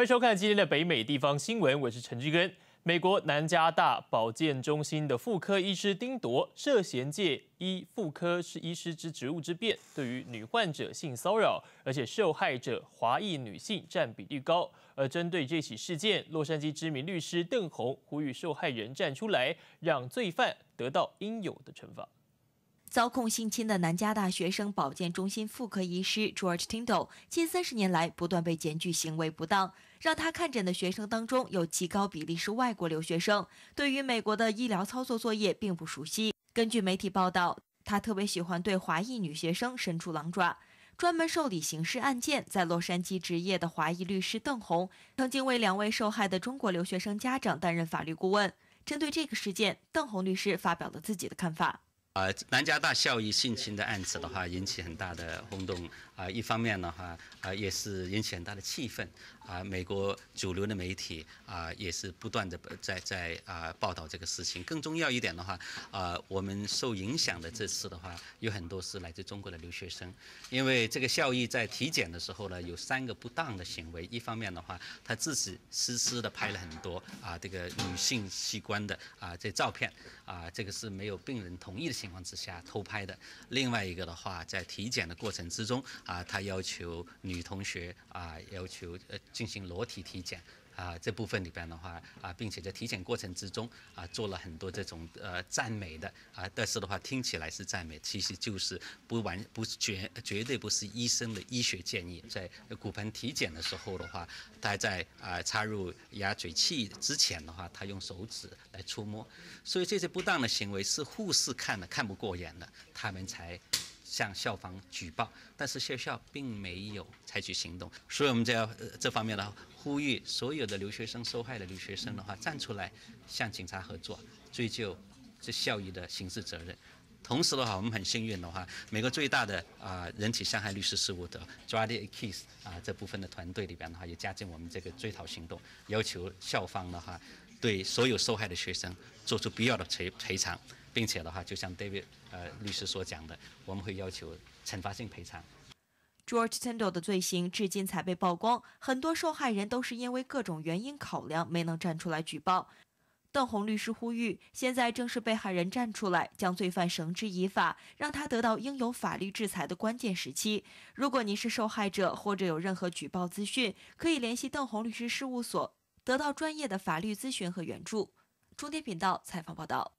欢迎收看今天的北美地方新闻，我是陈志根。美国南加大保健中心的妇科医师丁铎涉嫌借医妇科是医师之职务之便，对于女患者性骚扰，而且受害者华裔女性占比率高。而针对这起事件，洛杉矶知名律师邓红呼吁受害人站出来，让罪犯得到应有的惩罚。遭控性侵的南加大学生保健中心妇科医师 George Tindall，近三十年来不断被检举行为不当。让他看诊的学生当中，有极高比例是外国留学生，对于美国的医疗操作作业并不熟悉。根据媒体报道，他特别喜欢对华裔女学生伸出狼爪，专门受理刑事案件。在洛杉矶执业的华裔律师邓红，曾经为两位受害的中国留学生家长担任法律顾问。针对这个事件，邓红律师发表了自己的看法。呃，南加大校医性侵的案子的话，引起很大的轰动啊。一方面的话，啊，也是引起很大的气氛啊。美国主流的媒体啊，也是不断的在在啊报道这个事情。更重要一点的话，啊，我们受影响的这次的话，有很多是来自中国的留学生，因为这个校医在体检的时候呢，有三个不当的行为。一方面的话，他自己私私的拍了很多啊这个女性器官的啊这照片啊，这个是没有病人同意的行。况之下偷拍的，另外一个的话，在体检的过程之中啊，他要求女同学啊，要求呃进行裸体体检。啊，这部分里边的话啊，并且在体检过程之中啊，做了很多这种呃赞美的啊，但是的话听起来是赞美，其实就是不完不绝绝对不是医生的医学建议。在骨盆体检的时候的话，他在啊插入牙嘴器之前的话，他用手指来触摸，所以这些不当的行为是护士看了看不过眼的，他们才。向校方举报，但是学校并没有采取行动，所以我们在呃这方面呢呼吁所有的留学生受害的留学生的话站出来向警察合作追究这校医的刑事责任。同时的话，我们很幸运的话，美国最大的啊人体伤害律师事务所 Judy Case 啊这部分的团队里边的话也加进我们这个追逃行动，要求校方的话对所有受害的学生做出必要的赔赔偿。并且的话，就像 David 呃律师所讲的，我们会要求惩罚性赔偿。George Tendell 的罪行至今才被曝光，很多受害人都是因为各种原因考量没能站出来举报。邓红律师呼吁，现在正是被害人站出来将罪犯绳之以法，让他得到应有法律制裁的关键时期。如果您是受害者或者有任何举报资讯，可以联系邓红律师事务所，得到专业的法律咨询和援助。中天频道采访报道。